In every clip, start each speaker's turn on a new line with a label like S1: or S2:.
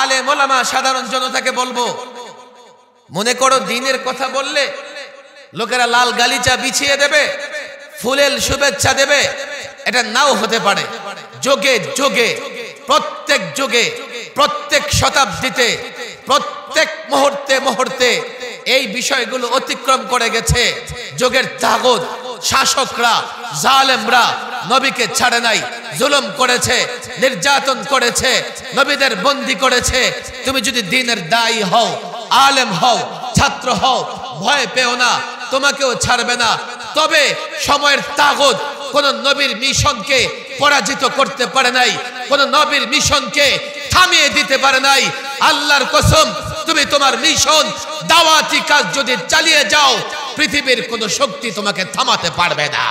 S1: আলে মোলামা সাধারণ জনতাকে বলবো মনে করো দিনের কথা বললে লোকেরা লাল গালিচা বিছিয়ে দেবে ফুলেল শুভেচ্ছা দেবে এটা নাও হতে পারে যোগে যোগে প্রত্যেক যোগে প্রত্যেক শতাব্দীতে প্রত্যেক মুহূর্তে মুহূর্তে এই বিষয়গুলো অতিক্রম করে গেছে যোগের তাগত শাসকরা জালেমরা নবীকে ছাড়ে নাই জুলুম করেছে নির্যাতন করেছে নবীদের বন্দি করেছে তুমি যদি দিনের দায়ী হও আলেম হও ছাত্র হও ভয় পেও না তোমাকেও ছাড়বে না তবে সময়ের তাগত কোন নবীর মিশনকে পরাজিত করতে পারে নাই কোন নবীর মিশনকে থামিয়ে দিতে পারে নাই আল্লাহর কসম তুমি তোমার মিশন দাওয়াতি কাজ যদি চালিয়ে যাও পৃথিবীর কোন শক্তি তোমাকে থামাতে পারবে না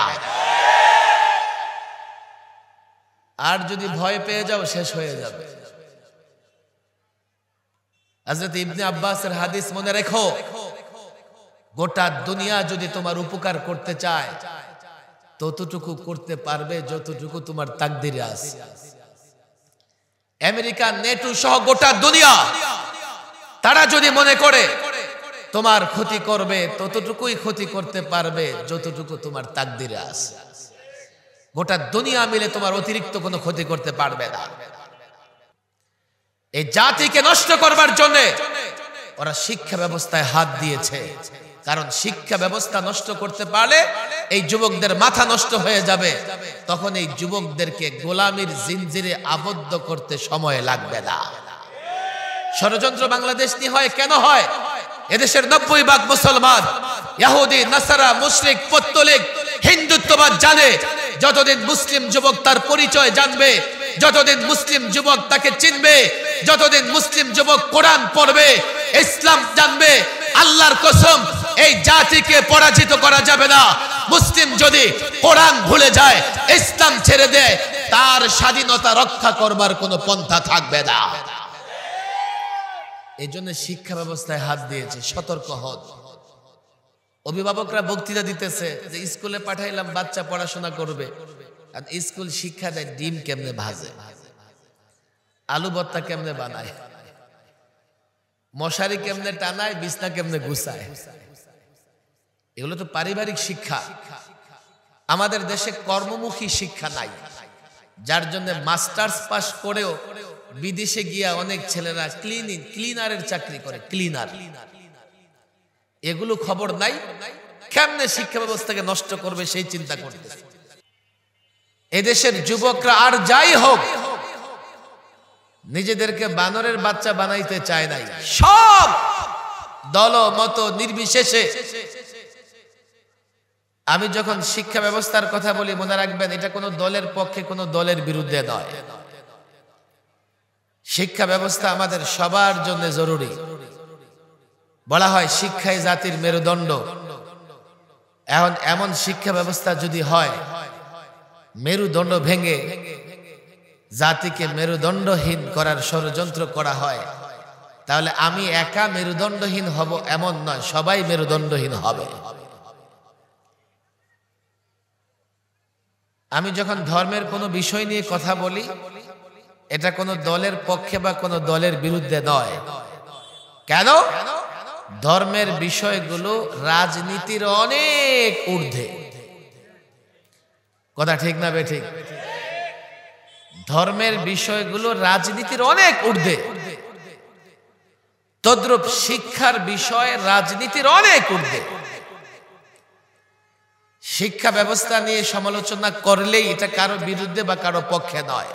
S1: আর যদি ভয় পেয়ে যাও শেষ হয়ে যাবে ইবনে আব্বাসের হাদিস মনে রেখো গোটা দুনিয়া যদি তোমার উপকার করতে চায় ততটুকু করতে পারবে যতটুকু তোমার তাকদিরে আছে আমেরিকা নেটু সহ গোটা দুনিয়া তারা যদি মনে করে তোমার ক্ষতি করবে ততটুকুই ক্ষতি করতে পারবে যতটুকু তোমার তাকদিরে আছে গোটা দুনিয়া মিলে তোমার অতিরিক্ত কোনো ক্ষতি করতে পারবে না এই জাতিকে নষ্ট করবার জন্য ওরা শিক্ষা ব্যবস্থায় হাত দিয়েছে কারণ শিক্ষা ব্যবস্থা নষ্ট করতে পারলে এই যুবকদের মাথা নষ্ট হয়ে যাবে তখন এই যুবকদেরকে গোলামির জিনজিরে আবদ্ধ করতে সময় লাগবে না ষড়যন্ত্র বাংলাদেশ নিয়ে হয় কেন হয় এদেশের নব্বই ভাগ মুসলমান ইয়াহুদি নাসারা মুশরিক পত্তলিক হিন্দুত্ববাদ জানে যতদিন মুসলিম যুবক তার পরিচয় জানবে যতদিন মুসলিম যুবক তাকে চিনবে যতদিন মুসলিম যুবক কোরআন পড়বে ইসলাম জানবে আল্লাহর কসম এই জাতিকে পরাজিত করা যাবে না মুসলিম যদি কোরআন ভুলে যায় ইসলাম ছেড়ে দেয় তার স্বাধীনতা রক্ষা করবার কোনো পন্থা থাকবে না এই জন্য শিক্ষা ব্যবস্থায় হাত দিয়েছে সতর্ক হদ অভিভাবকরা বক্তৃতা দিতেছে যে স্কুলে পাঠাইলাম বাচ্চা পড়াশোনা করবে আর স্কুল শিক্ষা দেয় ডিম কেমনে ভাজে আলু ভর্তা কেমনে বানায় মশারি কেমনে টানায় বিছনা কেমনে গুছায় এগুলো তো পারিবারিক শিক্ষা আমাদের দেশে কর্মমুখী শিক্ষা নাই যার জন্য মাস্টার্স পাস করেও বিদেশে গিয়া অনেক ছেলেরা ক্লিনিং ক্লিনারের চাকরি করে ক্লিনার এগুলো খবর নাই কেমনে শিক্ষা ব্যবস্থাকে নষ্ট করবে সেই চিন্তা করতে এদেশের যুবকরা আর যাই হোক নিজেদেরকে বানরের বাচ্চা বানাইতে চায় নাই সব দল মত নির্বিশেষে আমি যখন শিক্ষা ব্যবস্থার কথা বলি মনে রাখবেন এটা কোনো দলের পক্ষে কোনো দলের বিরুদ্ধে নয় শিক্ষা ব্যবস্থা আমাদের সবার জন্য জরুরি বলা হয় শিক্ষাই জাতির মেরুদণ্ড এখন এমন শিক্ষা ব্যবস্থা যদি হয় মেরুদণ্ড ভেঙে জাতিকে মেরুদণ্ডহীন করার ষড়যন্ত্র করা হয় তাহলে আমি একা মেরুদণ্ডহীন হব এমন নয় সবাই মেরুদণ্ডহীন হবে আমি যখন ধর্মের কোনো বিষয় নিয়ে কথা বলি এটা কোনো দলের পক্ষে বা কোন দলের বিরুদ্ধে নয় কেন ধর্মের বিষয়গুলো রাজনীতির অনেক ঊর্ধ্বে কথা ঠিক না বেঠিক ধর্মের বিষয়গুলো রাজনীতির অনেক ঊর্ধ্বে তদ্রুপ শিক্ষার বিষয়ে রাজনীতির অনেক ঊর্ধ্বে শিক্ষা ব্যবস্থা নিয়ে সমালোচনা করলেই এটা কারো বিরুদ্ধে বা কারো পক্ষে নয়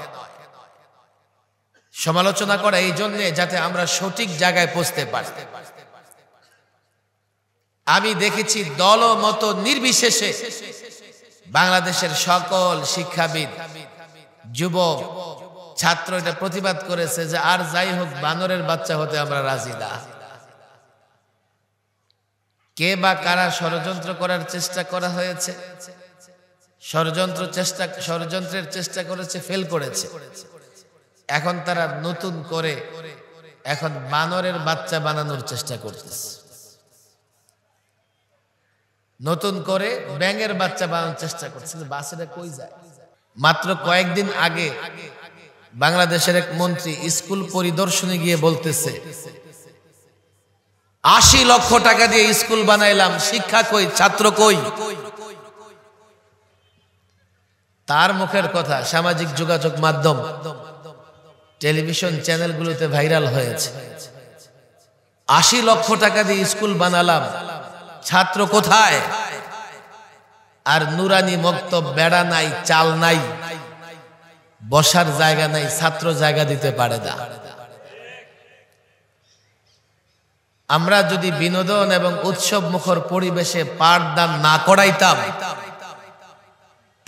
S1: সমালোচনা করা এই জন্যে যাতে আমরা সঠিক জায়গায় পৌঁছতে পারি আমি দেখেছি দল মত নির্বিশেষে বাংলাদেশের সকল শিক্ষাবিদ যুবক ছাত্র এটা প্রতিবাদ করেছে যে আর যাই হোক বানরের বাচ্চা হতে আমরা রাজি না কে বা কারা ষড়যন্ত্র করার চেষ্টা করা হয়েছে ষড়যন্ত্র চেষ্টা ষড়যন্ত্রের চেষ্টা করেছে ফেল করেছে এখন তারা নতুন করে এখন বানরের বাচ্চা বানানোর চেষ্টা করতেছে নতুন করে ব্যাঙের বাচ্চা বানানোর চেষ্টা করছে বাসেরা কই যায় মাত্র কয়েকদিন আগে বাংলাদেশের এক মন্ত্রী স্কুল পরিদর্শনে গিয়ে বলতেছে আশি লক্ষ টাকা দিয়ে স্কুল বানাইলাম শিক্ষা কই ছাত্র কই তার মুখের কথা সামাজিক যোগাযোগ মাধ্যম টেলিভিশন চ্যানেলগুলোতে ভাইরাল হয়েছে আশি লক্ষ টাকা দিয়ে স্কুল বানালাম ছাত্র কোথায় আর নুরানি মক্ত বেড়া নাই চাল নাই বসার জায়গা নাই ছাত্র জায়গা দিতে পারে না আমরা যদি বিনোদন এবং উৎসব মুখর পরিবেশে পাঠদান না করাইতাম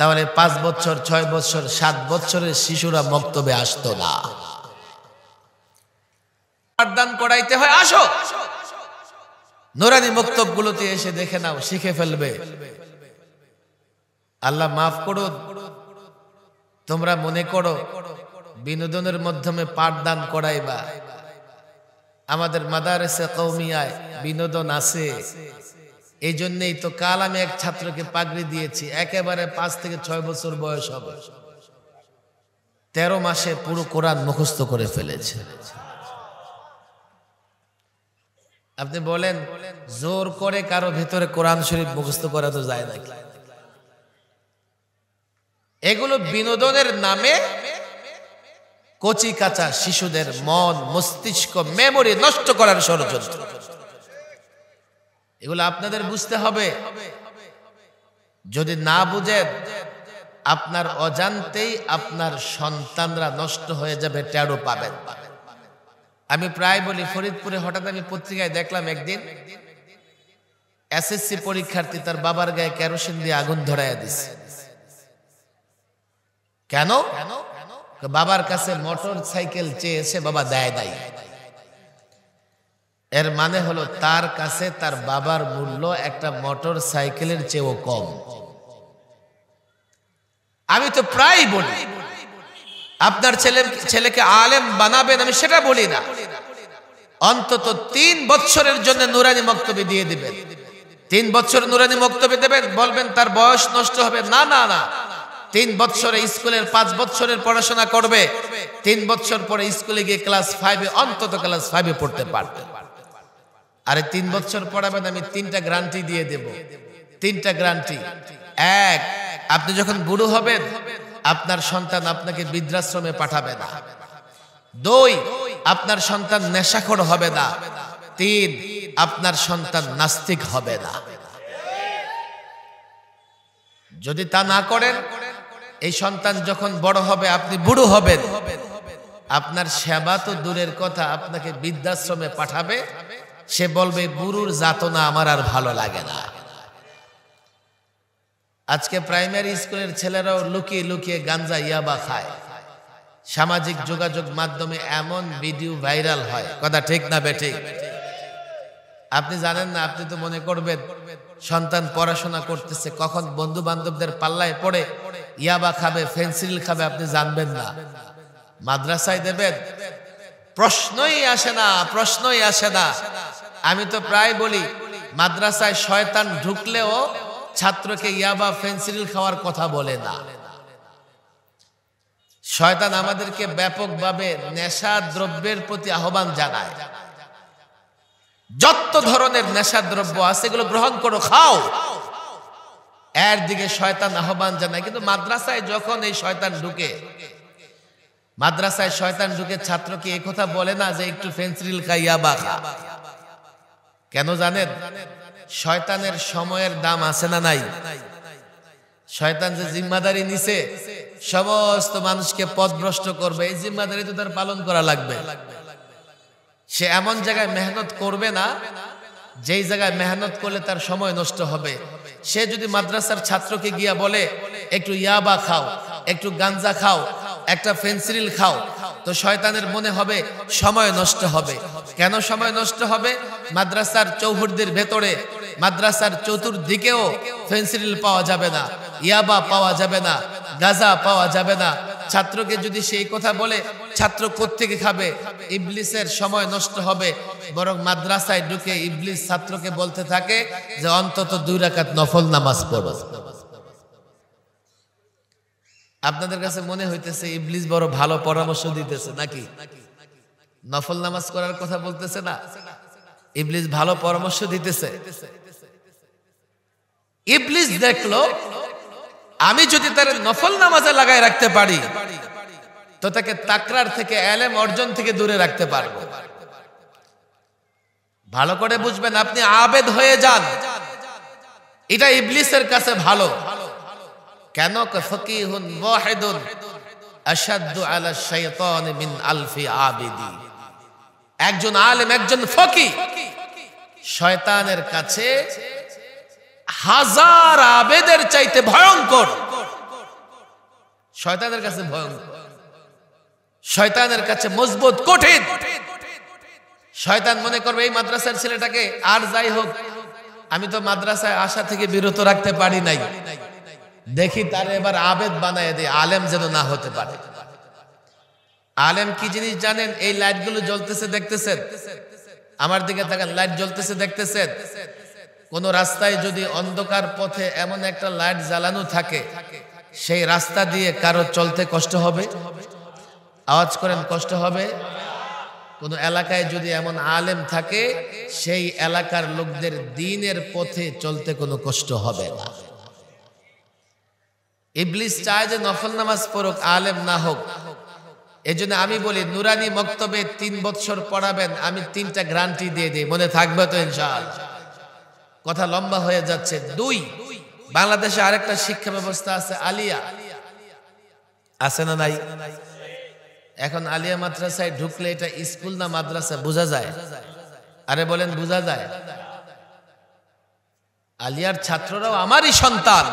S1: তাহলে পাঁচ বছর ছয় বছর সাত বছরের শিশুরা বক্তব্যে আসতো না পাঠদান করাইতে হয় আসো নোরানি বক্তব্য গুলোতে এসে দেখে নাও শিখে ফেলবে আল্লাহ মাফ করো তোমরা মনে করো বিনোদনের মাধ্যমে পাঠদান করাইবা আমাদের মাদারেসে কৌমিয়ায় বিনোদন আছে এই জন্যেই তো কাল আমি এক ছাত্রকে পাগড়ি দিয়েছি একেবারে পাঁচ থেকে ছয় বছর বয়স হবে তেরো মাসে পুরো কোরআন মুখস্থ করে ফেলেছে আপনি বলেন জোর করে কারো ভেতরে কোরআন শরীফ মুখস্থ করা তো যায় না এগুলো বিনোদনের নামে কচি কাঁচা শিশুদের মন মস্তিষ্ক মেমোরি নষ্ট করার ষড়যন্ত্র এগুলো আপনাদের বুঝতে হবে যদি না বুঝেন আপনার অজান্তেই আপনার সন্তানরা নষ্ট হয়ে যাবে টেরো পাবেন আমি প্রায় বলি ফরিদপুরে হঠাৎ আমি পত্রিকায় দেখলাম একদিন এসএসসি পরীক্ষার্থী তার বাবার গায়ে কেরোসিন দিয়ে আগুন ধরাইয়া দিছে কেন বাবার কাছে মোটর সাইকেল চেয়েছে বাবা দেয় দেয় এর মানে হলো তার কাছে তার বাবার মূল্য একটা মোটর সাইকেলের চেয়েও কম আমি তো প্রায় বলি আপনার ছেলে ছেলেকে আলেম বানাবেন আমি সেটা বলি না অন্তত তিন বছরের জন্য নুরানি মক্তব্য দিয়ে দিবেন তিন বছর নুরানি মক্তব্য দেবেন বলবেন তার বয়স নষ্ট হবে না না না তিন বছরে স্কুলের পাঁচ বছরের পড়াশোনা করবে তিন বছর পরে স্কুলে গিয়ে ক্লাস ফাইভে অন্তত ক্লাস ফাইভে পড়তে পারবে আরে তিন বছর পড়াবেন আমি তিনটা গ্রান্টি দিয়ে দেব তিনটা গ্রান্টি এক আপনি যখন বুড়ো হবেন আপনার সন্তান আপনাকে বৃদ্ধাশ্রমে পাঠাবে না দুই আপনার সন্তান নেশাখর হবে না তিন আপনার সন্তান নাস্তিক হবে না যদি তা না করেন এই সন্তান যখন বড় হবে আপনি বুড়ো হবেন আপনার সেবা তো দূরের কথা আপনাকে বৃদ্ধাশ্রমে পাঠাবে সে বলবে গুরুর যাতনা আমার আর ভালো লাগে না আজকে প্রাইমারি স্কুলের ছেলেরাও লুকিয়ে লুকিয়ে গাঞ্জা ইয়াবা খায় সামাজিক যোগাযোগ মাধ্যমে এমন ভিডিও ভাইরাল হয় কথা ঠিক না বেঠে আপনি জানেন না আপনি তো মনে করবেন সন্তান পড়াশোনা করতেছে কখন বন্ধু বান্ধবদের পাল্লায় পড়ে ইয়াবা খাবে ফেন্সিল খাবে আপনি জানবেন না মাদ্রাসায় দেবেন প্রশ্নই আসে না প্রশ্নই আসে না আমি তো প্রায় বলি মাদ্রাসায় শয়তান ঢুকলেও ছাত্রকে ইয়াবা ফেন্সিল খাওয়ার কথা বলে না শয়তান আমাদেরকে ব্যাপকভাবে নেশা দ্রব্যের প্রতি আহ্বান জানায় যত ধরনের নেশা দ্রব্য আছে এগুলো গ্রহণ করো খাও এর দিকে শয়তান আহ্বান জানায় কিন্তু মাদ্রাসায় যখন এই শয়তান ঢুকে মাদ্রাসায় শয়তান ঢুকে ছাত্রকে কথা বলে না যে একটু ফেন্সিল খাইয়া বা খা কেন জানেন শয়তানের সময়ের দাম আছে না নাই শয়তান যে জিম্মাদারি নিছে সমস্ত মানুষকে পথভ্রষ্ট করবে এই জিম্মাদারি তো তার পালন করা লাগবে সে এমন জায়গায় মেহনত করবে না যেই জায়গায় মেহনত করলে তার সময় নষ্ট হবে সে যদি মাদ্রাসার ছাত্রকে গিয়া বলে একটু ইয়াবা খাও একটু গাঞ্জা খাও একটা ফেন্সিল খাও তো শয়তানের মনে হবে সময় নষ্ট হবে কেন সময় নষ্ট হবে মাদ্রাসার চৌহদ্দির ভেতরে মাদ্রাসার চতুর্দিকেও ফেন্সিল পাওয়া যাবে না ইয়াবা পাওয়া যাবে না গাজা পাওয়া যাবে না ছাত্রকে যদি সেই কথা বলে ছাত্র কোথেকে খাবে ইবলিসের সময় নষ্ট হবে বরং মাদ্রাসায় ঢুকে ইবলিস ছাত্রকে বলতে থাকে যে অন্তত দুই রাখাত নফল নামাজ পড়ো আপনাদের কাছে মনে হইতেছে ইবলিস বড় ভালো পরামর্শ দিতেছে নাকি নফল নামাজ করার কথা বলতেছে না ইবলিস ভালো পরামর্শ দিতেছে ইবলিস দেখলো আমি যদি তার নফল নামাজে লাগাই রাখতে পারি তো তাকে তাকরার থেকে এলেম অর্জন থেকে দূরে রাখতে পারবো ভালো করে বুঝবেন আপনি আবেদ হয়ে যান এটা ইবলিসের কাছে ভালো কেন ফকিহুন ওয়াহিদুন আশাদু আলা শাইতান মিন আলফি আবিদি একজন আলেম একজন ফকি শয়তানের কাছে হাজার আবেদের চাইতে ভয়ঙ্কর শয়তানের কাছে ভয়ঙ্কর শয়তানের কাছে মজবুত কঠিন শয়তান মনে করবে এই মাদ্রাসার ছেলেটাকে আর যাই হোক আমি তো মাদ্রাসায় আসা থেকে বিরত রাখতে পারি নাই দেখি তার এবার আবেদ বানাই দিই আলেম যেন না হতে পারে আলেম কি জিনিস জানেন এই লাইটগুলো জ্বলতেছে দেখতেছেন আমার দিকে তাকান লাইট জ্বলতেছে দেখতেছেন কোন রাস্তায় যদি অন্ধকার পথে এমন একটা লাইট জ্বালানো থাকে সেই রাস্তা দিয়ে কারো চলতে কষ্ট হবে আওয়াজ করেন কষ্ট হবে কোনো এলাকায় যদি এমন আলেম থাকে সেই এলাকার লোকদের দিনের পথে চলতে কোনো কষ্ট হবে না ইবলিস চায় যে নফল নামাজ পড়ুক আলেম না হোক এজন্য আমি বলি নুরানি মক্তবে তিন বৎসর পড়াবেন আমি তিনটা গ্রান্টি দিয়ে দিই মনে থাকবে তো ইনশাল কথা লম্বা হয়ে যাচ্ছে দুই বাংলাদেশে আরেকটা শিক্ষা ব্যবস্থা আছে আলিয়া আছে না নাই এখন আলিয়া মাদ্রাসায় ঢুকলে এটা স্কুল না মাদ্রাসা বোঝা যায় আরে বলেন বোঝা যায় আলিয়ার ছাত্ররাও আমারই সন্তান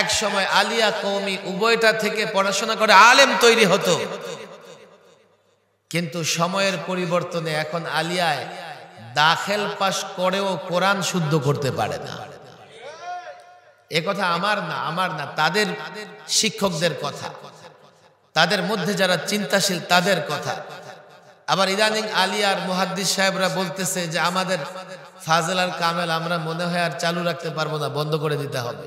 S1: এক সময় আলিয়া কৌমি উভয়টা থেকে পড়াশোনা করে আলেম তৈরি হতো কিন্তু সময়ের পরিবর্তনে এখন আলিয়ায় দাখেল পাশ করেও কোরআন শুদ্ধ করতে পারে না এ কথা আমার না আমার না তাদের শিক্ষকদের কথা তাদের মধ্যে যারা চিন্তাশীল তাদের কথা আবার ইদানিং আলিয়ার মুহাদ্দিস সাহেবরা বলতেছে যে আমাদের ফাজলার কামেল আমরা মনে হয় আর চালু রাখতে পারবো না বন্ধ করে দিতে হবে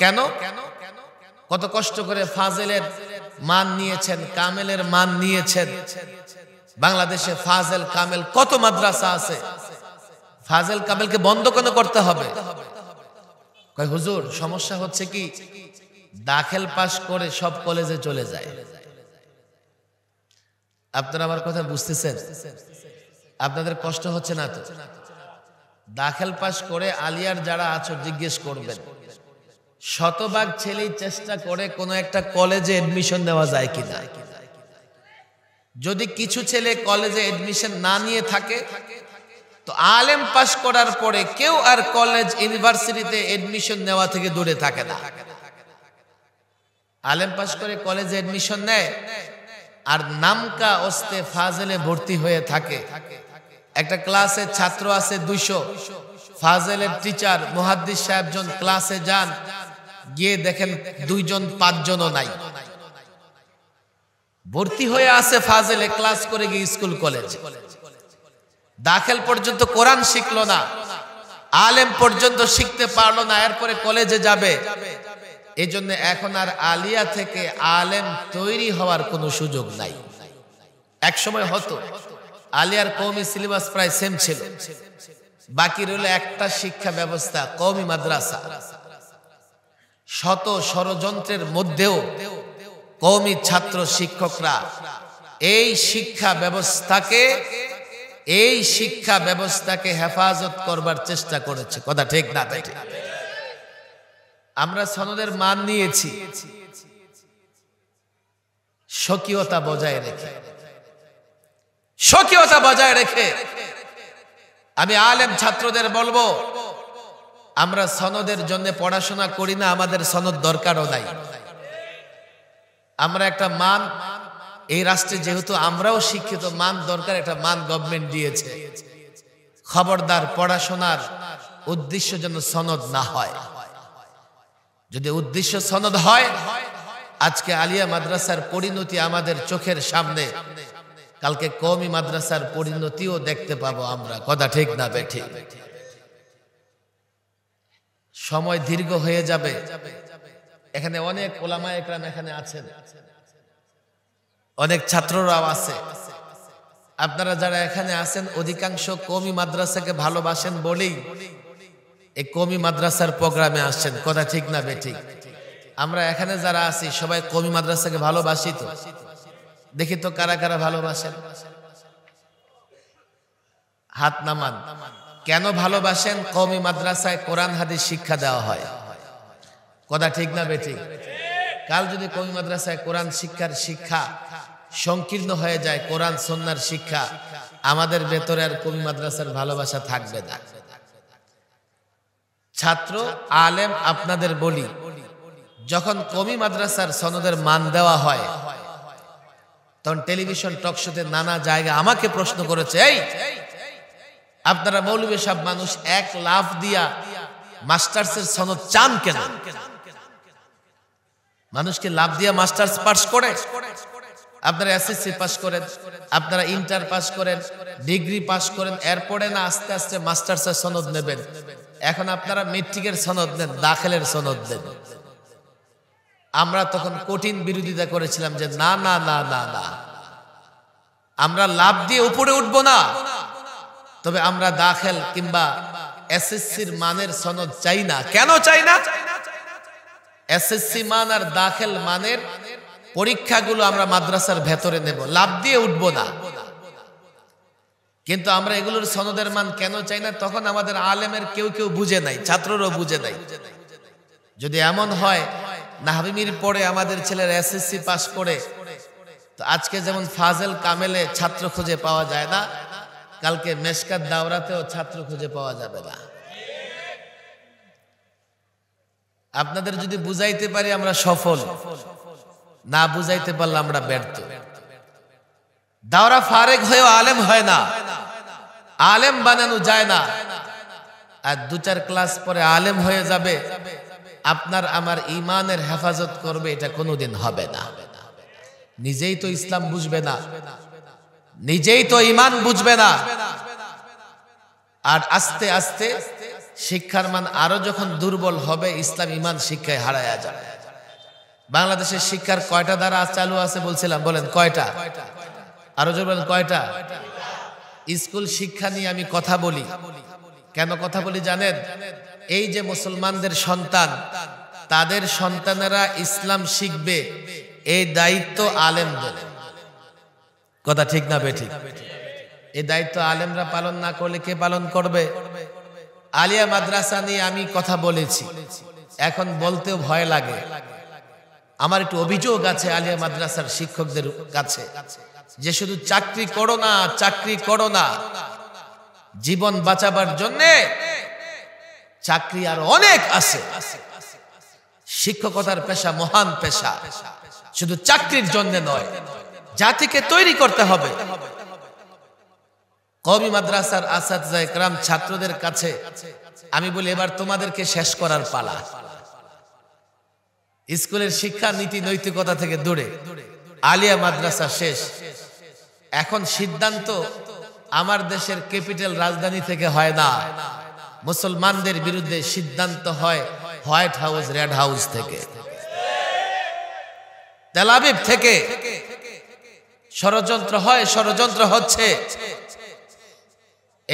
S1: কেন কত কষ্ট করে ফাজেলের মান নিয়েছেন কামেলের মান নিয়েছেন বাংলাদেশে ফাজেল কামেল কত মাদ্রাসা আছে ফাজেল কামেলকে বন্ধ কেন করতে হবে হুজুর সমস্যা হচ্ছে কি দাখেল পাশ করে সব কলেজে চলে যায় আপনারা আমার কথা বুঝতেছেন আপনাদের কষ্ট হচ্ছে না তো দাখেল পাশ করে আলিয়ার যারা আছো জিজ্ঞেস করবেন শতভাগ ছেলেই চেষ্টা করে কোনো একটা কলেজে এডমিশন দেওয়া যায় কি না যদি কিছু ছেলে কলেজে এডমিশন না নিয়ে থাকে তো আলেম পাস করার পরে কেউ আর কলেজ ইউনিভার্সিটিতে এডমিশন নেওয়া থেকে দূরে থাকে না আলেম পাস করে কলেজে এডমিশন নেয় আর নামকা অস্তে ফাজেলে ভর্তি হয়ে থাকে একটা ক্লাসের ছাত্র আছে দুইশো ফাজেলের টিচার মোহাদ্দিস সাহেবজন ক্লাসে যান গিয়ে দেখেন দুইজন পাঁচজনও নাই ভর্তি হয়ে আছে ফাজেলে ক্লাস করে গিয়ে স্কুল কলেজ দাখেল পর্যন্ত কোরআন শিখলো না আলেম পর্যন্ত শিখতে পারলো না এরপরে কলেজে যাবে এই জন্য এখন আর আলিয়া থেকে আলেম তৈরি হওয়ার কোনো সুযোগ নাই এক সময় হতো আলিয়ার কৌমি সিলেবাস প্রায় সেম ছিল বাকি রইল একটা শিক্ষা ব্যবস্থা কৌমি মাদ্রাসা শত ষড়যন্ত্রের মধ্যেও কৌমি ছাত্র শিক্ষকরা এই শিক্ষা ব্যবস্থাকে এই শিক্ষা ব্যবস্থাকে হেফাজত করবার চেষ্টা করেছে কথা ঠিক না আমরা সনদের মান নিয়েছি স্বকীয়তা বজায় রেখে স্বকীয়তা বজায় রেখে আমি আলেম ছাত্রদের বলবো আমরা সনদের জন্য পড়াশোনা করি না আমাদের সনদ দরকারও নাই আমরা একটা মান এই রাষ্ট্রে যেহেতু আমরাও শিক্ষিত মান দরকার একটা মান গভর্নমেন্ট দিয়েছে খবরদার পড়াশোনার উদ্দেশ্য যেন সনদ না হয় যদি উদ্দেশ্য সনদ হয় আজকে আলিয়া মাদ্রাসার পরিণতি আমাদের চোখের সামনে কালকে কমি মাদ্রাসার পরিণতিও দেখতে পাবো আমরা কথা ঠিক না বে সময় দীর্ঘ হয়ে যাবে এখানে অনেক ওলামা একরাম এখানে আছেন অনেক ছাত্ররাও আছে আপনারা যারা এখানে আছেন অধিকাংশ কমি মাদ্রাসাকে ভালোবাসেন বলেই এই কমি মাদ্রাসার প্রোগ্রামে আসছেন কথা ঠিক না বেঠিক আমরা এখানে যারা আছি সবাই কমি মাদ্রাসাকে ভালোবাসি তো দেখি তো কারা কারা ভালোবাসেন হাত নামান কেন ভালোবাসেন কমি মাদ্রাসায় কোরআন হাদিস শিক্ষা দেওয়া হয় কথা ঠিক না বেঠিক কাল যদি কমি মাদ্রাসায় কোরআন শিক্ষার শিক্ষা সংকীর্ণ হয়ে যায় কোরআন সন্ন্যার শিক্ষা আমাদের ভেতরে আর কমি মাদ্রাসার ভালোবাসা থাকবে না ছাত্র আলেম আপনাদের বলি যখন কমি মাদ্রাসার সনদের মান দেওয়া হয় তখন টেলিভিশন টকশোতে নানা জায়গা আমাকে প্রশ্ন করেছে এই আপনারা মৌলবী সব মানুষ এক লাভ দিয়া মাস্টার্সের সনদ চান কেন মানুষকে লাভ দিয়া মাস্টার্স পাস করে আপনারা এসএসসি পাস করেন আপনারা ইন্টার পাস করেন ডিগ্রি পাস করেন এরপরে না আস্তে আস্তে মাস্টার্সের সনদ নেবেন এখন আপনারা মেট্রিকের সনদ নেন দাখেলের সনদ নেন আমরা তখন কঠিন বিরোধিতা করেছিলাম যে না না না না না আমরা লাভ দিয়ে উপরে উঠবো না তবে আমরা দাখেল কিংবা এসএসসির মানের সনদ চাই না কেন চাই না এসএসসি মান আর দাখেল মানের পরীক্ষাগুলো আমরা মাদ্রাসার ভেতরে নেব লাভ দিয়ে উঠব না কিন্তু আমরা এগুলোর সনদের মান কেন চাই না তখন আমাদের আলেমের কেউ কেউ বুঝে নাই ছাত্ররাও বুঝে নাই যদি এমন হয় নাহাবিমির পরে আমাদের ছেলের এসএসসি পাশ করে তো আজকে যেমন ফাজেল কামেলে ছাত্র খুঁজে পাওয়া যায় না কালকে মেসকার দাওরাতেও ছাত্র খুঁজে পাওয়া যাবে না আপনাদের যদি বুঝাইতে পারি আমরা সফল না বুঝাইতে পারলে আমরা ব্যর্থ দাওরা ফারেক হয়েও আলেম হয় না আলেম বানানো যায় না আর দু চার ক্লাস পরে আলেম হয়ে যাবে আপনার আমার ইমানের হেফাজত করবে এটা কোনোদিন হবে না নিজেই তো ইসলাম বুঝবে না নিজেই তো ইমান বুঝবে না আর আস্তে আস্তে শিক্ষার মান আরো যখন দুর্বল হবে ইসলাম ইমান শিক্ষায় হারায়া যাবে বাংলাদেশের শিক্ষার কয়টা দ্বারা চালু আছে বলছিলাম বলেন কয়টা আরো জোর বলেন কয়টা স্কুল শিক্ষা নিয়ে আমি কথা বলি কেন কথা বলি জানেন এই যে মুসলমানদের সন্তান তাদের সন্তানেরা ইসলাম শিখবে এই দায়িত্ব আলেমদের কথা ঠিক না বেঠিক এই দায়িত্ব আলেমরা পালন না করলে কে পালন করবে আলিয়া মাদ্রাসা নিয়ে আমি কথা বলেছি এখন বলতেও ভয় লাগে আমার একটু অভিযোগ আছে আলিয়া মাদ্রাসার শিক্ষকদের কাছে যে শুধু চাকরি করো না চাকরি করো না জীবন বাঁচাবার জন্যে চাকরি আর অনেক আছে শিক্ষকতার পেশা মহান পেশা শুধু চাকরির জন্য নয় জাতিকে তৈরি করতে হবে কবি মাদ্রাসার আসাদ জায়করাম ছাত্রদের কাছে আমি বলি এবার তোমাদেরকে শেষ করার পালা স্কুলের শিক্ষা নীতি নৈতিকতা থেকে দূরে আলিয়া মাদ্রাসা শেষ এখন সিদ্ধান্ত আমার দেশের ক্যাপিটাল রাজধানী থেকে হয় না মুসলমানদের বিরুদ্ধে সিদ্ধান্ত হয় হোয়াইট হাউস রেড হাউস থেকে তেলাবিব থেকে ষড়যন্ত্র হয় ষড়যন্ত্র হচ্ছে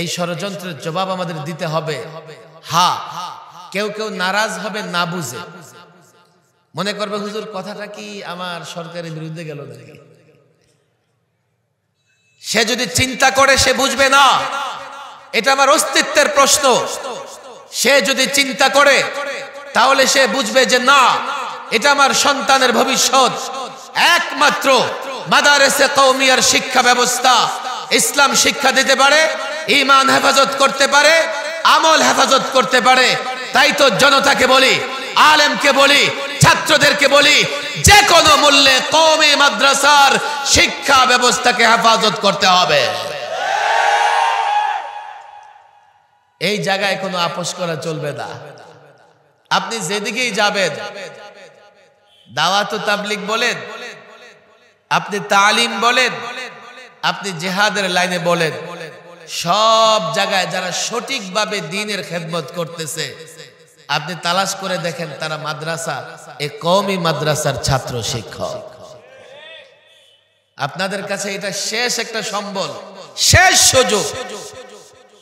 S1: এই ষড়যন্ত্রের জবাব আমাদের দিতে হবে হা কেউ কেউ নারাজ হবে না বুঝে মনে করবে হুজুর কথাটা কি আমার সরকারের বিরুদ্ধে গেল নাকি সে যদি চিন্তা করে সে বুঝবে না এটা আমার অস্তিত্বের প্রশ্ন সে যদি চিন্তা করে তাহলে সে বুঝবে যে না এটা আমার সন্তানের ভবিষ্যৎ একমাত্র মাদারেসে কৌমিয়ার শিক্ষা ব্যবস্থা ইসলাম শিক্ষা দিতে পারে ইমান হেফাজত করতে পারে আমল হেফাজত করতে পারে তাই তো জনতাকে বলি আলেমকে বলি ছাত্রদেরকে বলি যে কোনো মূল্যে কৌমি মাদ্রাসার শিক্ষা ব্যবস্থাকে হেফাজত করতে হবে এই জায়গায় কোনো আপোষ করা চলবে না আপনি যেদিকেই যাবেন দাওয়াত তাবলিক বলেন আপনি তালিম বলেন আপনি জেহাদের লাইনে বলেন সব জায়গায় যারা সঠিকভাবে দিনের খেদমত করতেছে আপনি তালাশ করে দেখেন তারা মাদ্রাসা এ কমই মাদ্রাসার ছাত্র শিক্ষক আপনাদের কাছে এটা শেষ একটা সম্বল শেষ সুযোগ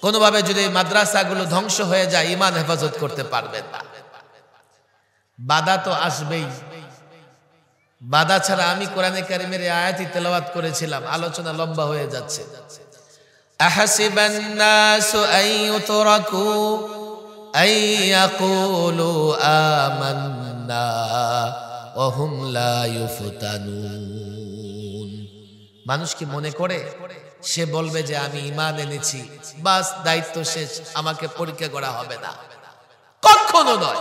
S1: কোনোভাবে যদি মাদ্রাসাগুলো ধ্বংস হয়ে যায় ইমান হেফাজত করতে পারবেন না বাধা তো আসবেই বাধা ছাড়া আমি কোরআনে কারিমের আয়াতি তেলাওয়াত করেছিলাম আলোচনা লম্বা হয়ে যাচ্ছে মানুষ কি মনে করে সে বলবে যে আমি ইমান এনেছি বাস দায়িত্ব শেষ আমাকে পরীক্ষা করা হবে না কখনো নয়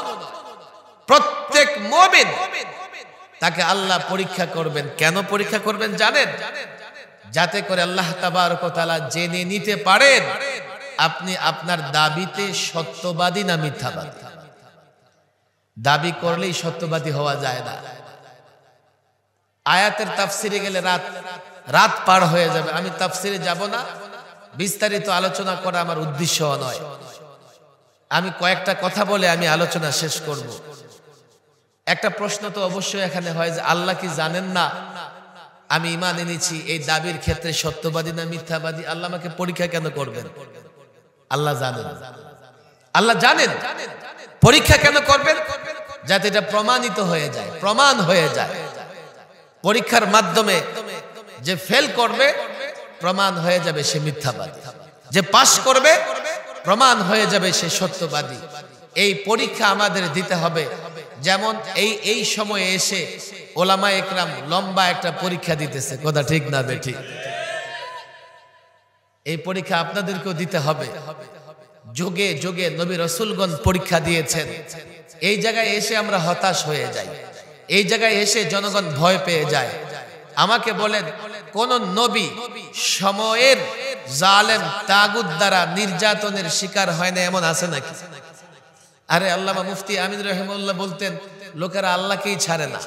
S1: প্রত্যেক মোমেন তাকে আল্লাহ পরীক্ষা করবেন কেন পরীক্ষা করবেন জানেন যাতে করে আল্লাহ তাবারকতালা জেনে নিতে পারেন আপনি আপনার দাবিতে সত্যবাদী না মিথ্যাবাদী দাবি করলেই সত্যবাদী হওয়া যায় না আয়াতের তাফসিরে গেলে রাত রাত পার হয়ে যাবে আমি তাফসিরে যাব না বিস্তারিত আলোচনা করা আমার উদ্দেশ্য নয় আমি কয়েকটা কথা বলে আমি আলোচনা শেষ করবো একটা প্রশ্ন তো অবশ্যই এখানে হয় যে আল্লাহ কি জানেন না আমি ইমান এনেছি এই দাবির ক্ষেত্রে সত্যবাদী না মিথ্যাবাদী আল্লাহ আমাকে পরীক্ষা কেন করবেন আল্লাহ জানেন আল্লাহ জানেন পরীক্ষা কেন করবেন যাতে এটা প্রমাণিত হয়ে যায় প্রমাণ হয়ে যায় পরীক্ষার মাধ্যমে যে ফেল করবে প্রমাণ হয়ে যাবে সে মিথ্যাবাদী যে পাশ করবে প্রমাণ হয়ে যাবে সে সত্যবাদী এই পরীক্ষা আমাদের দিতে হবে যেমন এই এই সময়ে এসে ওলামা একরাম লম্বা একটা পরীক্ষা দিতেছে কথা ঠিক না বেঠি এই পরীক্ষা আপনাদেরকেও দিতে হবে যোগে যোগে নবী রসুলগণ পরীক্ষা দিয়েছেন এই জায়গায় এসে আমরা হতাশ হয়ে যাই এই জায়গায় এসে জনগণ ভয় পেয়ে যায় আমাকে বলেন কোন নবী সময়ের জালেম তাগুদ দ্বারা নির্যাতনের শিকার হয় না এমন আছে নাকি আরে আল্লাহ মুফতি আমিন রহমুল্লাহ বলতেন লোকেরা আল্লাহকেই ছাড়ে না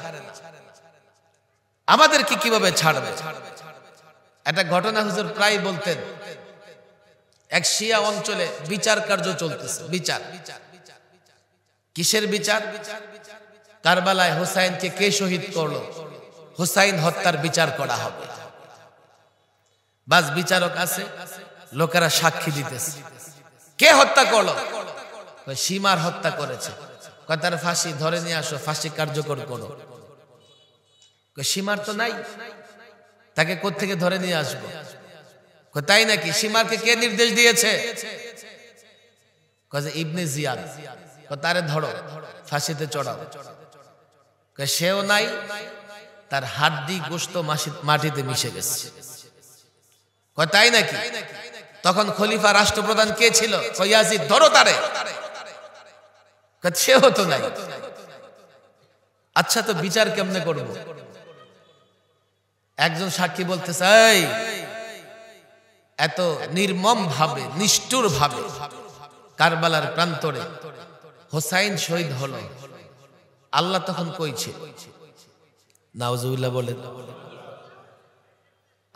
S1: আমাদের কি কিভাবে ছাড়বে একটা ঘটনা হুজুর প্রায় বলতেন এক শিয়া অঞ্চলে বিচার কার্য চলতেছে বিচার কিসের বিচার কারবালায় হোসাইনকে কে শহীদ করলো হোসাইন হত্যার বিচার করা হবে বাস বিচারক আছে লোকেরা সাক্ষী দিতেছে কে হত্যা করলো সীমার হত্যা করেছে তার ফাঁসি ধরে নিয়ে আসো ফাঁসি কার্যকর করো সীমার তো নাই তাকে থেকে ধরে নিয়ে আসবো তাই নাকি সীমারকে কে নির্দেশ দিয়েছে ইবনে জিয়াদ তারে ধরো ফাঁসিতে চড়াও সেও নাই তার হাড্ডি গোস্ত মাটিতে মিশে গেছে তাই নাকি তখন খলিফা রাষ্ট্রপ্রধান কে ছিল ইয়াজিদ ধরো তারে সেও হতো নাই আচ্ছা তো বিচার কেমনে করব একজন সাক্ষী বলতে চাই এত নির্মম ভাবে নিষ্ঠুর ভাবে কারবালার প্রান্তরে হোসাইন শহীদ হল আল্লাহ তখন কইছে নাওজুবিল্লাহ বলেন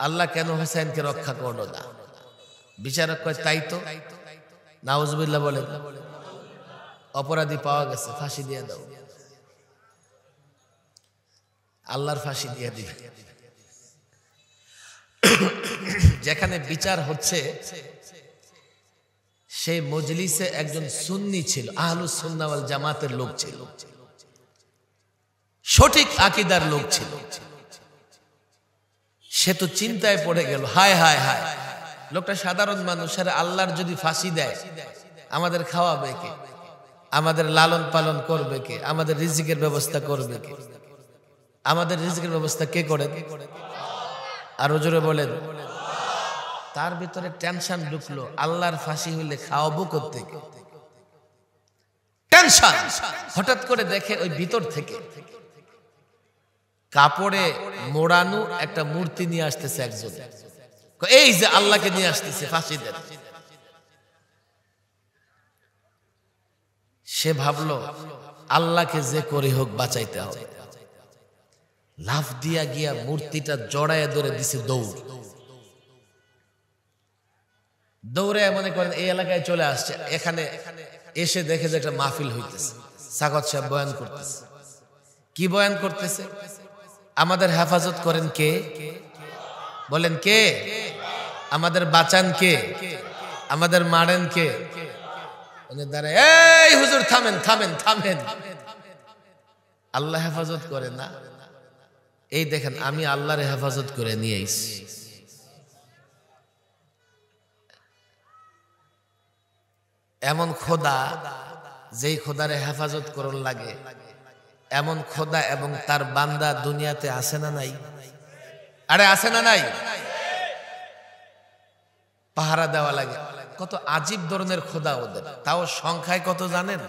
S1: আল্লাহ কেন হোসাইনকে রক্ষা করল না বিচারক কয় তাই তো নাওজুবিল্লাহ বলেন অপরাধী পাওয়া গেছে ফাঁসি দিয়ে দাও আল্লাহর ফাঁসি দিয়ে দিবে যেখানে বিচার হচ্ছে সে মজলিসে একজন সুন্নি ছিল আহলু সুন্নাওয়াল জামাতের লোক ছিল সঠিক আকিদার লোক ছিল সে তো চিন্তায় পড়ে গেল হায় হায় হায় লোকটা সাধারণ মানুষ আর আল্লাহর যদি ফাঁসি দেয় আমাদের খাওয়াবে কে আমাদের লালন পালন করবে কে আমাদের রিজিকের ব্যবস্থা করবে কে আমাদের রিজিকের ব্যবস্থা কে করে আর জোরে বলেন তার ভিতরে টেনশন ঢুকলো আল্লাহর ফাঁসি হইলে খাওয়াবো করতে টেনশন হঠাৎ করে দেখে ওই ভিতর থেকে কাপড়ে মোড়ানো একটা মূর্তি নিয়ে আসতেছে একজন এই যে আল্লাহকে নিয়ে আসতেছে ফাঁসি দেয় সে ভাবল আল্লাহকে যে করে হোক বাঁচাইতে হবে লাফ দিয়া গিয়া মূর্তিটা জড়ায় ধরে দিছে দৌড় দৌড়ে মনে করেন এই এলাকায় চলে আসছে এখানে এসে দেখে যে একটা মাহফিল হইতেছে সাগত সাহেব বয়ান করতেছে কি বয়ান করতেছে আমাদের হেফাজত করেন কে বলেন কে আমাদের বাঁচান কে আমাদের মারেন কে ওদের দ্বারা এই হুজুর থামেন থামেন থামেন আল্লাহ হেফাজত করে না এই দেখেন আমি আল্লাহর হেফাজত করে নিয়ে এমন খোদা যেই খোদার হেফাজত করল লাগে এমন খোদা এবং তার বান্দা দুনিয়াতে আসে না নাই আরে আসে না নাই পাহারা দেওয়া লাগে কত আজীব ধরনের খোদা ওদের তাও সংখ্যায় কত জানেন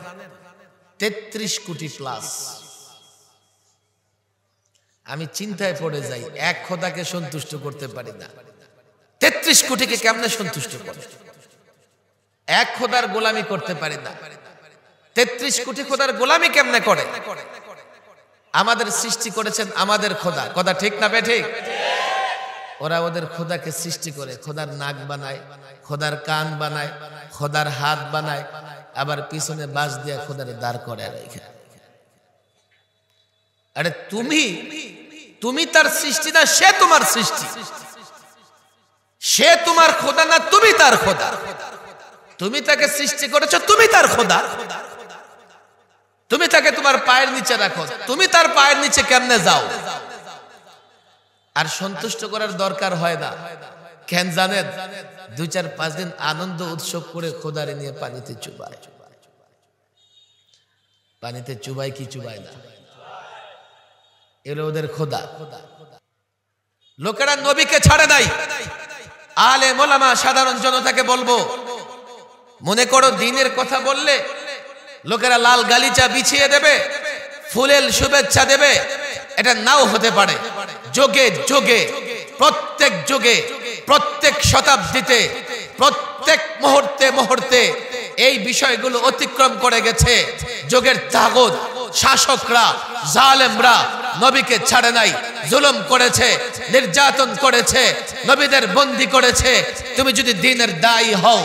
S1: তেত্রিশ কোটি প্লাস আমি চিন্তায় পড়ে যাই এক খোদাকে সন্তুষ্ট করতে পারি না তেত্রিশ কোটিকে কেমনে সন্তুষ্ট করে এক খোদার গোলামি করতে পারি না তেত্রিশ কোটি খোদার গোলামি কেমনে করে আমাদের সৃষ্টি করেছেন আমাদের খোদা কথা ঠিক না বে ঠিক ওরা ওদের খোদাকে সৃষ্টি করে খোদার নাক বানায় খোদার কান বানায় খোদার হাত বানায় আবার পিছনে বাস দিয়ে খোদারে দাঁড় করে রেখে আরে তুমি তুমি তার সৃষ্টি না সে তোমার সৃষ্টি সে তোমার খোদা না তুমি তার খোদা তুমি তাকে সৃষ্টি করেছো তুমি তার খোদা তুমি তাকে তোমার পায়ের নিচে রাখো তুমি তার পায়ের নিচে কেমনে যাও আর সন্তুষ্ট করার দরকার হয় না কেন জানেন দুই চার পাঁচ দিন আনন্দ উৎসব করে খোদারে নিয়ে পানিতে চুবায় পানিতে চুবায় কি চুবায় না এলো ওদের খোদা লোকেরা নবীকে ছাড়ে নাই আলে মোলামা সাধারণ জনতাকে বলবো মনে করো দিনের কথা বললে লোকেরা লাল গালিচা বিছিয়ে দেবে ফুলেল শুভেচ্ছা দেবে এটা নাও হতে পারে যোগে যোগে প্রত্যেক যোগে প্রত্যেক শতাব্দীতে প্রত্যেক মুহূর্তে মুহূর্তে এই বিষয়গুলো অতিক্রম করে গেছে যোগের তাগত শাসকরা জালেমরা নবীকে ছাড়ে নাই জুলম করেছে নির্যাতন করেছে নবীদের বন্দি করেছে তুমি যদি দিনের দায়ী হও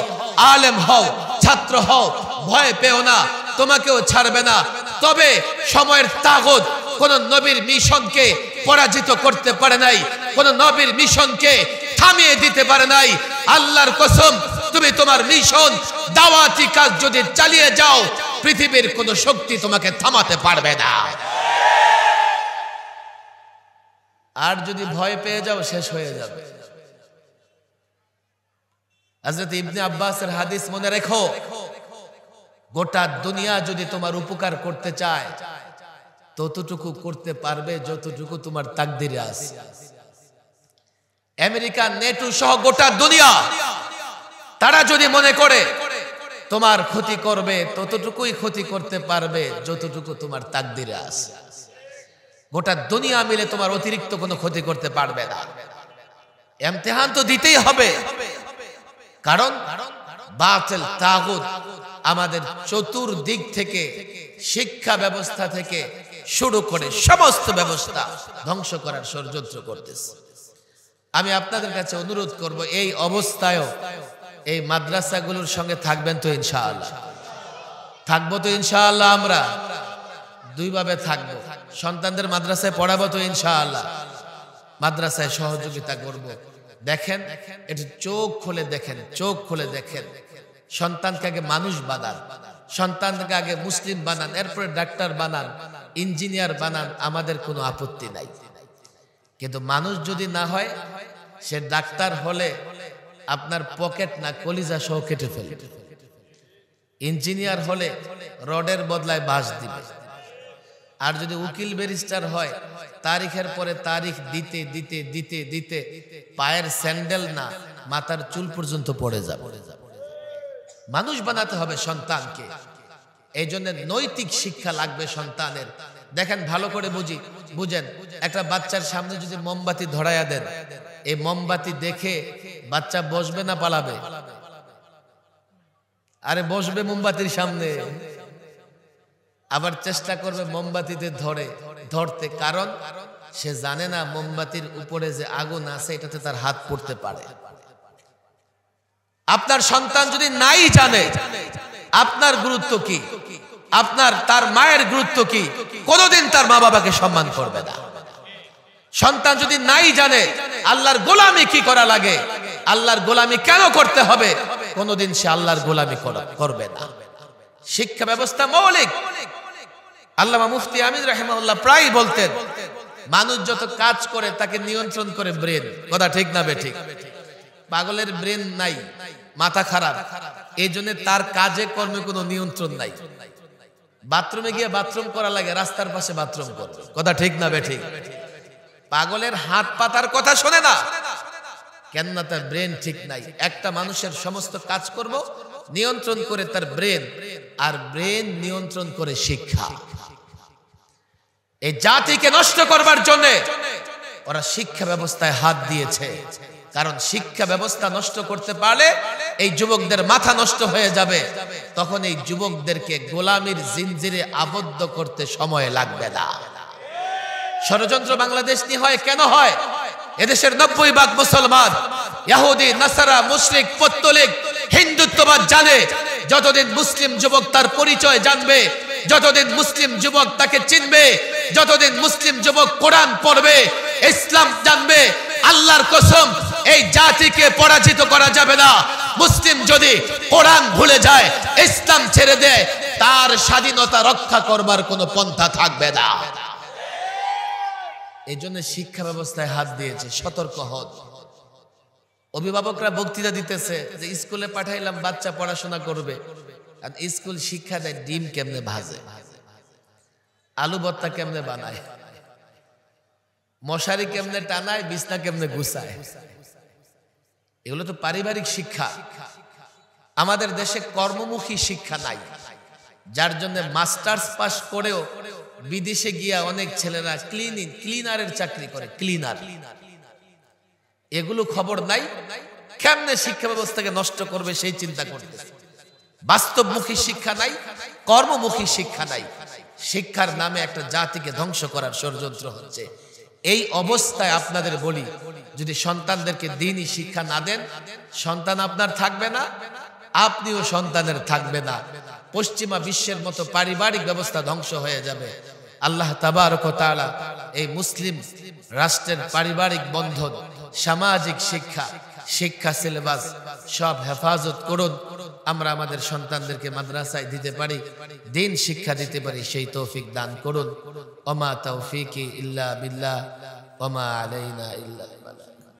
S1: আলেম হও ছাত্র হও ভয় পেও না তোমাকেও ছাড়বে না তবে সময়ের তাগত কোন নবীর মিশনকে পরাজিত করতে পারে নাই কোন নবীর মিশনকে থামিয়ে দিতে পারে নাই আল্লাহর কসম তুমি তোমার মিশন দাওয়াতি কাজ যদি চালিয়ে যাও পৃথিবীর কোন শক্তি তোমাকে থামাতে পারবে না আর যদি ভয় পেয়ে যাও শেষ হয়ে যাবে হজরত ইবনে আব্বাসের হাদিস মনে রেখো গোটা দুনিয়া যদি তোমার উপকার করতে চায় ততটুকু করতে পারবে যতটুকু তোমার তাকদিরে আছে আমেরিকা নেটু সহ গোটা দুনিয়া তারা যদি মনে করে তোমার ক্ষতি করবে ততটুকুই ক্ষতি করতে পারবে যতটুকু তোমার তাকদিরে আছে গোটা দুনিয়া মিলে তোমার অতিরিক্ত কোনো ক্ষতি করতে পারবে না এমতেহান তো দিতেই হবে কারণ বাতিল তাগুত আমাদের চতুর্দিক থেকে শিক্ষা ব্যবস্থা থেকে শুরু করে সমস্ত ব্যবস্থা ধ্বংস করার ষড়যন্ত্র করতেছে আমি আপনাদের কাছে অনুরোধ করব এই অবস্থায়ও এই মাদ্রাসাগুলোর সঙ্গে থাকবেন তো ইনশাআল্লাহ থাকবো তো ইনশাআল্লাহ আমরা দুইভাবে থাকবো সন্তানদের মাদ্রাসায় পড়াবো তো ইনশাআল্লাহ মাদ্রাসায় সহযোগিতা করব দেখেন এটা চোখ খুলে দেখেন চোখ খুলে দেখেন সন্তানকে আগে মানুষ বানান সন্তানকে আগে মুসলিম বানান এরপরে ডাক্তার বানান ইঞ্জিনিয়ার বানান আমাদের কোনো আপত্তি নাই কিন্তু মানুষ যদি না হয় সে ডাক্তার হলে আপনার পকেট না কলিজা সহ কেটে ফেলে ইঞ্জিনিয়ার হলে রডের বদলায় বাস দিবে আর যদি উকিল ব্যারিস্টার হয় তারিখের পরে তারিখ দিতে দিতে দিতে দিতে পায়ের স্যান্ডেল না মাথার চুল পর্যন্ত পড়ে যাবে মানুষ বানাতে হবে সন্তানকে এই জন্য নৈতিক শিক্ষা লাগবে সন্তানের দেখেন ভালো করে বুঝি বুঝেন একটা বাচ্চার সামনে যদি মোমবাতি ধরাইয়া দেন এই মোমবাতি দেখে বাচ্চা বসবে না পালাবে আরে বসবে মোমবাতির সামনে আবার চেষ্টা করবে মোমবাতিতে ধরে ধরতে কারণ সে জানে না মোমবাতির উপরে যে আগুন আছে এটাতে তার হাত পড়তে পারে আপনার সন্তান যদি নাই জানে আপনার গুরুত্ব কি আপনার তার মায়ের গুরুত্ব কি কোনদিন তার মা বাবাকে সম্মান করবে না সন্তান যদি নাই জানে আল্লাহর গোলামি কি করা লাগে আল্লাহর গোলামি কেন করতে হবে কোনদিন সে আল্লাহর গোলামি করবে না শিক্ষা ব্যবস্থা মৌলিক আল্লামা মুফতি আমির রহমাউল্লাহ প্রায় বলতেন মানুষ যত কাজ করে তাকে নিয়ন্ত্রণ করে ব্রেন কথা ঠিক না বে ঠিক পাগলের ব্রেন নাই মাথা খারাপ এই জন্য তার কাজে কর্মে কোনো নিয়ন্ত্রণ নাই বাথরুমে গিয়ে বাথরুম করা লাগে রাস্তার পাশে বাথরুম কর কথা ঠিক না বেঠি পাগলের হাত পাতার কথা শোনে না কেননা তার ব্রেন ঠিক নাই একটা মানুষের সমস্ত কাজ করব নিয়ন্ত্রণ করে তার ব্রেন আর ব্রেন নিয়ন্ত্রণ করে শিক্ষা এই জাতিকে নষ্ট করবার জন্য ওরা শিক্ষা ব্যবস্থায় হাত দিয়েছে কারণ শিক্ষা ব্যবস্থা নষ্ট করতে পারলে এই যুবকদের মাথা নষ্ট হয়ে যাবে তখন এই যুবকদেরকে গোলামির জিনজিরে আবদ্ধ করতে সময় লাগবে না ষড়যন্ত্র বাংলাদেশ নিয়ে হয় কেন হয় এদেশের নব্বই ভাগ মুসলমান ইয়াহুদি নাসারা মুশরিক পত্তলিক হিন্দুত্ববাদ জানে যতদিন মুসলিম যুবক তার পরিচয় জানবে যতদিন মুসলিম যুবক তাকে চিনবে যতদিন মুসলিম যুবক কোরআন পড়বে ইসলাম জানবে আল্লাহর কসম এই জাতিকে পরাজিত করা যাবে না মুসলিম যদি কোরআন ভুলে যায় ইসলাম ছেড়ে দেয় তার স্বাধীনতা রক্ষা করবার কোনো পন্থা থাকবে না এই জন্য শিক্ষা ব্যবস্থায় হাত দিয়েছে সতর্ক হন অভিভাবকরা বক্তৃতা দিতেছে যে স্কুলে পাঠাইলাম বাচ্চা পড়াশোনা করবে আর স্কুল শিক্ষা দেয় ডিম কেমনে ভাজে আলু ভর্তা কেমনে বানায় মশারি কেমনে টানায় বিছনা কেমনে গুছায় এগুলো তো পারিবারিক শিক্ষা আমাদের দেশে কর্মমুখী শিক্ষা নাই যার জন্য মাস্টার্স পাস করেও বিদেশে গিয়া অনেক ছেলেরা ক্লিনিং ক্লিনারের চাকরি করে ক্লিনার এগুলো খবর নাই কেমনে শিক্ষা ব্যবস্থাকে নষ্ট করবে সেই চিন্তা করতে বাস্তবমুখী শিক্ষা নাই কর্মমুখী শিক্ষা নাই শিক্ষার নামে একটা জাতিকে ধ্বংস করার ষড়যন্ত্র হচ্ছে এই অবস্থায় আপনাদের বলি যদি সন্তানদেরকে দিনই শিক্ষা না দেন সন্তান আপনার থাকবে না আপনিও সন্তানের থাকবে না পশ্চিমা বিশ্বের মতো পারিবারিক ব্যবস্থা ধ্বংস হয়ে যাবে আল্লাহ তাবারক তালা এই মুসলিম রাষ্ট্রের পারিবারিক বন্ধন সামাজিক শিক্ষা শিক্ষা সিলেবাস সব হেফাজত করুন আমরা আমাদের সন্তানদেরকে মাদ্রাসায় দিতে পারি দিন শিক্ষা দিতে পারি সেই তৌফিক দান করুন ওমা তৌফিক ইল্লা বিল্লা ওমা আলাইনা ইল্লা